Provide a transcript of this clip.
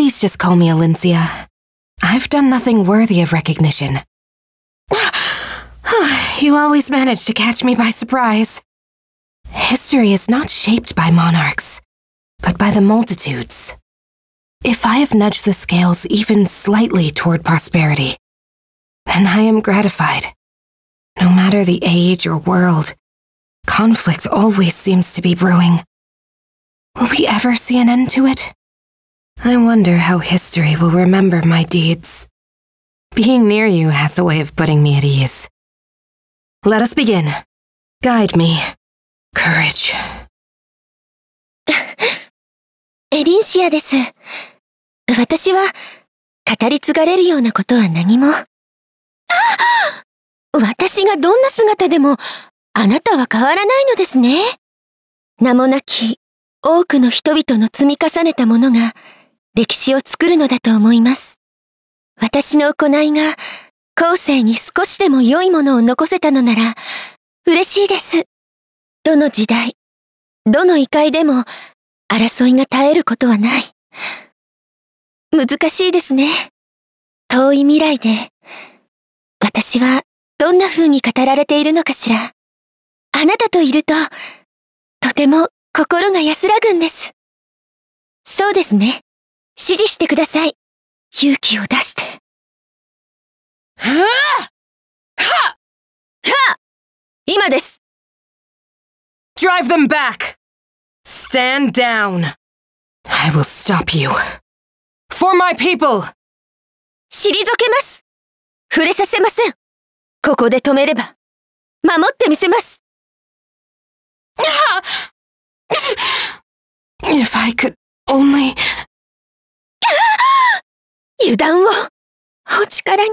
Please just call me Alincia. I've done nothing worthy of recognition. you always manage to catch me by surprise. History is not shaped by monarchs, but by the multitudes. If I have nudged the scales even slightly toward prosperity, then I am gratified. No matter the age or world, conflict always seems to be brewing. Will we ever see an end to it? I wonder how history will remember my deeds. Being near you has a way of putting me at ease. Let us begin. Guide me. Courage. エリンシアです。私は、語り継がれるようなことは何も。私がどんな姿でも、あなたは変わらないのですね。名もなき、多くの人々の積み重ねたものが、歴史を作るのだと思います。私の行いが、後世に少しでも良いものを残せたのなら、嬉しいです。どの時代、どの異界でも、争いが絶えることはない。難しいですね。遠い未来で、私はどんな風に語られているのかしら。あなたといると、とても心が安らぐんです。そうですね。指示してください。勇気を出して。はぁはは今です Drive them back! Stand down! I will stop you. For my people! 退けます触れさせませんここで止めれば、守ってみせます If I could only... 油断をお力に